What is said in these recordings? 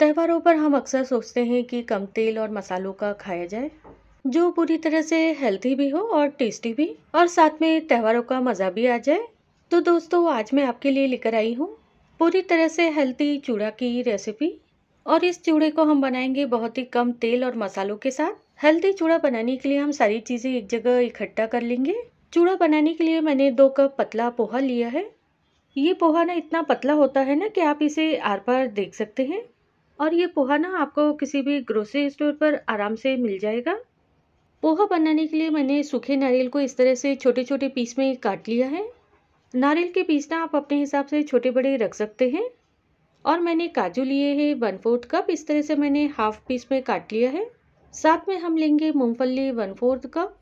त्यौहारों पर हम अक्सर सोचते हैं कि कम तेल और मसालों का खाया जाए जो पूरी तरह से हेल्थी भी हो और टेस्टी भी और साथ में त्यौहारों का मज़ा भी आ जाए तो दोस्तों आज मैं आपके लिए लेकर आई हूँ पूरी तरह से हेल्थी चूड़ा की रेसिपी और इस चूड़े को हम बनाएंगे बहुत ही कम तेल और मसालों के साथ हेल्थी चूड़ा बनाने के लिए हम सारी चीज़ें एक जगह इकट्ठा कर लेंगे चूड़ा बनाने के लिए मैंने दो कप पतला पोहा लिया है ये पोहा ना इतना पतला होता है ना कि आप इसे आर पार देख सकते हैं और ये पोहा ना आपको किसी भी ग्रोसरी स्टोर पर आराम से मिल जाएगा पोहा बनाने के लिए मैंने सूखे नारियल को इस तरह से छोटे छोटे पीस में काट लिया है नारियल के पीस ना आप अपने हिसाब से छोटे बड़े रख सकते हैं और मैंने काजू लिए हैं वन फोर्थ कप इस तरह से मैंने हाफ पीस में काट लिया है साथ में हम लेंगे मूंगफली वन फोर्थ कप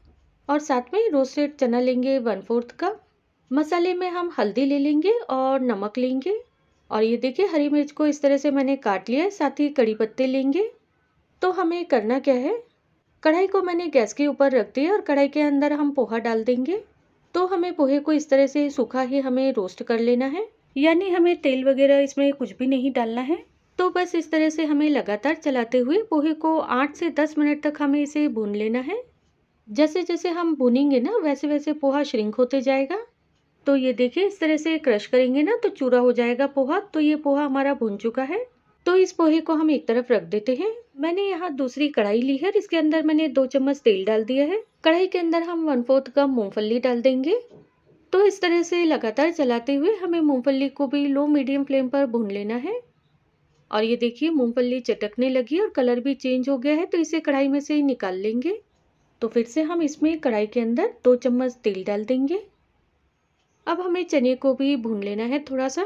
और साथ में रोस्टेड चना लेंगे वन फोर्थ कप मसाले में हम हल्दी ले लेंगे और नमक लेंगे और ये देखिए हरी मिर्च को इस तरह से मैंने काट लिया है साथ ही कड़ी पत्ते लेंगे तो हमें करना क्या है कढ़ाई को मैंने गैस के ऊपर रख दिया और कढ़ाई के अंदर हम पोहा डाल देंगे तो हमें पोहे को इस तरह से सूखा ही हमें रोस्ट कर लेना है यानी हमें तेल वगैरह इसमें कुछ भी नहीं डालना है तो बस इस तरह से हमें लगातार चलाते हुए पोहे को आठ से दस मिनट तक हमें इसे भून लेना है जैसे जैसे हम भूनेंगे ना वैसे वैसे पोहा श्रिंक होते जाएगा तो ये देखिए इस तरह से क्रश करेंगे ना तो चूरा हो जाएगा पोहा तो ये पोहा हमारा भुन चुका है तो इस पोहे को हम एक तरफ रख देते हैं मैंने यहाँ दूसरी कढ़ाई ली है इसके अंदर मैंने दो चम्मच तेल डाल दिया है कढ़ाई के अंदर हम वन फोर्थ कप मूंगफली डाल देंगे तो इस तरह से लगातार चलाते हुए हमें मूंगफली को भी लो मीडियम फ्लेम पर भून लेना है और ये देखिए मूंगफली चटकने लगी और कलर भी चेंज हो गया है तो इसे कढ़ाई में से ही निकाल लेंगे तो फिर से हम इसमें कढ़ाई के अंदर दो चम्मच तेल डाल देंगे अब हमें चने को भी भून लेना है थोड़ा सा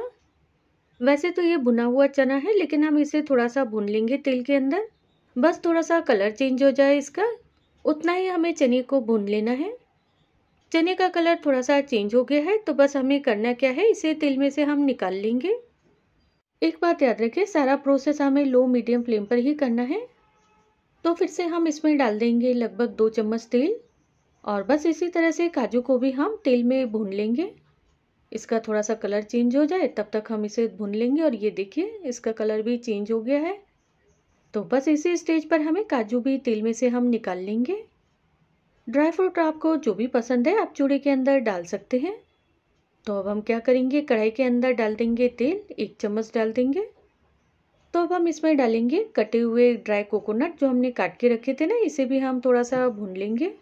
वैसे तो ये भुना हुआ चना है लेकिन हम इसे थोड़ा सा भून लेंगे तेल के अंदर बस थोड़ा सा कलर चेंज हो जाए इसका उतना ही हमें चने को भून लेना है चने का कलर थोड़ा सा चेंज हो गया है तो बस हमें करना क्या है इसे तेल में से हम निकाल लेंगे एक बात याद रखें सारा प्रोसेस हमें लो मीडियम फ्लेम पर ही करना है तो फिर से हम इसमें डाल देंगे लगभग दो चम्मच तेल और बस इसी तरह से काजू को भी हम तेल में भून लेंगे इसका थोड़ा सा कलर चेंज हो जाए तब तक हम इसे भून लेंगे और ये देखिए इसका कलर भी चेंज हो गया है तो बस इसी स्टेज पर हमें काजू भी तेल में से हम निकाल लेंगे ड्राई फ्रूट आपको जो भी पसंद है आप चूड़े के अंदर डाल सकते हैं तो अब हम क्या करेंगे कढ़ाई के अंदर डाल देंगे तेल एक चम्मच डाल देंगे तो अब हम इसमें डालेंगे कटे हुए ड्राई कोकोनट जो हमने काट के रखे थे ना इसे भी हम थोड़ा सा भून लेंगे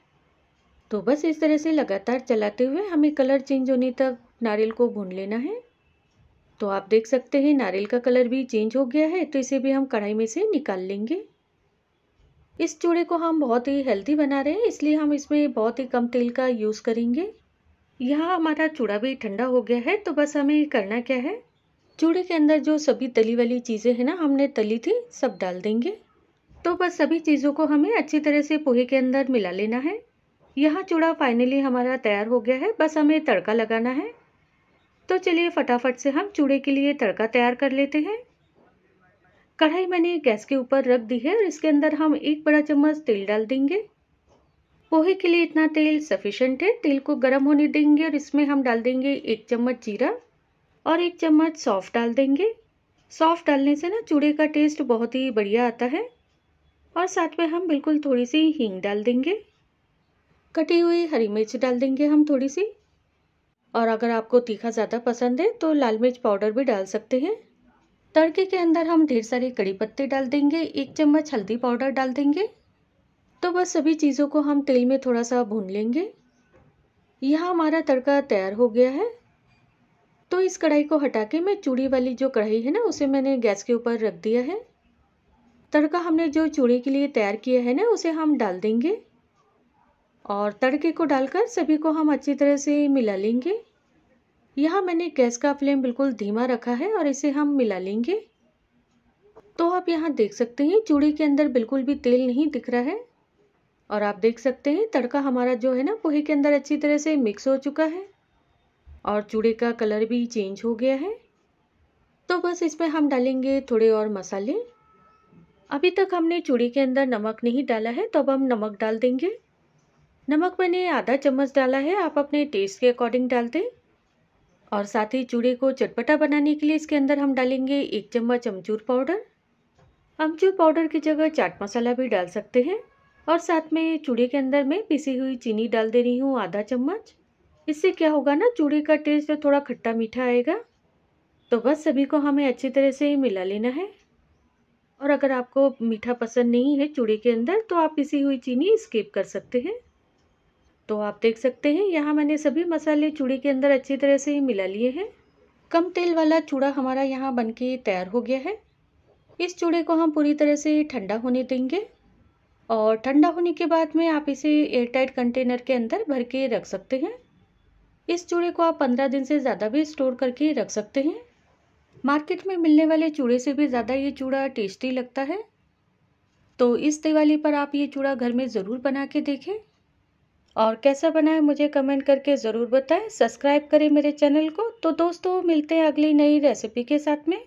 तो बस इस तरह से लगातार चलाते हुए हमें कलर चेंज होने तक नारियल को भून लेना है तो आप देख सकते हैं नारियल का कलर भी चेंज हो गया है तो इसे भी हम कढ़ाई में से निकाल लेंगे इस चूड़े को हम बहुत ही हेल्दी बना रहे हैं इसलिए हम इसमें बहुत ही कम तेल का यूज़ करेंगे यहाँ हमारा चूड़ा भी ठंडा हो गया है तो बस हमें करना क्या है चूड़े के अंदर जो सभी तली वाली चीज़ें हैं ना हमने तली थी सब डाल देंगे तो बस सभी चीज़ों को हमें अच्छी तरह से पोहे के अंदर मिला लेना है यहाँ चूड़ा फाइनली हमारा तैयार हो गया है बस हमें तड़का लगाना है तो चलिए फटाफट से हम चूड़े के लिए तड़का तैयार कर लेते हैं कढ़ाई मैंने गैस के ऊपर रख दी है और इसके अंदर हम एक बड़ा चम्मच तेल डाल देंगे पोहे के लिए इतना तेल सफिशेंट है तेल को गर्म होने देंगे और इसमें हम डाल देंगे एक चम्मच जीरा और एक चम्मच सॉफ्ट डाल देंगे सॉफ्ट डालने से ना चूड़े का टेस्ट बहुत ही बढ़िया आता है और साथ में हम बिल्कुल थोड़ी सी हींग डाल देंगे कटी हुई हरी मिर्च डाल देंगे हम थोड़ी सी और अगर आपको तीखा ज़्यादा पसंद है तो लाल मिर्च पाउडर भी डाल सकते हैं तड़के के अंदर हम ढेर सारे कड़ी पत्ते डाल देंगे एक चम्मच हल्दी पाउडर डाल देंगे तो बस सभी चीज़ों को हम तेल में थोड़ा सा भून लेंगे यह हमारा तड़का तैयार हो गया है तो इस कढ़ाई को हटा के मैं चूड़ी वाली जो कढ़ाई है ना उसे मैंने गैस के ऊपर रख दिया है तड़का हमने जो चूड़ी के लिए तैयार किया है ना उसे हम डाल देंगे और तड़के को डालकर सभी को हम अच्छी तरह से मिला लेंगे यहाँ मैंने गैस का फ्लेम बिल्कुल धीमा रखा है और इसे हम मिला लेंगे तो आप यहाँ देख सकते हैं चूड़ी के अंदर बिल्कुल भी तेल नहीं दिख रहा है और आप देख सकते हैं तड़का हमारा जो है ना पोहे के अंदर अच्छी तरह से मिक्स हो चुका है और चूड़े का कलर भी चेंज हो गया है तो बस इसमें हम डालेंगे थोड़े और मसाले अभी तक हमने चूड़ी के अंदर नमक नहीं डाला है तो अब हम नमक डाल देंगे नमक मैंने आधा चम्मच डाला है आप अपने टेस्ट के अकॉर्डिंग डाल दें और साथ ही चूड़े को चटपटा बनाने के लिए इसके अंदर हम डालेंगे एक चम्मच अमचूर पाउडर अमचूर पाउडर की जगह चाट मसाला भी डाल सकते हैं और साथ में चूड़े के अंदर मैं पिसी हुई चीनी डाल दे रही हूँ आधा चम्मच इससे क्या होगा ना चूड़े का टेस्ट थोड़ा खट्टा मीठा आएगा तो बस सभी को हमें अच्छी तरह से मिला लेना है और अगर आपको मीठा पसंद नहीं है चूड़े के अंदर तो आप पिसी हुई चीनी स्किप कर सकते हैं तो आप देख सकते हैं यहाँ मैंने सभी मसाले चूड़ी के अंदर अच्छी तरह से ही मिला लिए हैं कम तेल वाला चूड़ा हमारा यहाँ बनके तैयार हो गया है इस चूड़े को हम पूरी तरह से ठंडा होने देंगे और ठंडा होने के बाद में आप इसे एयरटाइट कंटेनर के अंदर भर के रख सकते हैं इस चूड़े को आप पंद्रह दिन से ज़्यादा भी स्टोर करके रख सकते हैं मार्केट में मिलने वाले चूड़े से भी ज़्यादा ये चूड़ा टेस्टी लगता है तो इस दिवाली पर आप ये चूड़ा घर में ज़रूर बना के देखें और कैसा बना है मुझे कमेंट करके ज़रूर बताएं सब्सक्राइब करें मेरे चैनल को तो दोस्तों मिलते हैं अगली नई रेसिपी के साथ में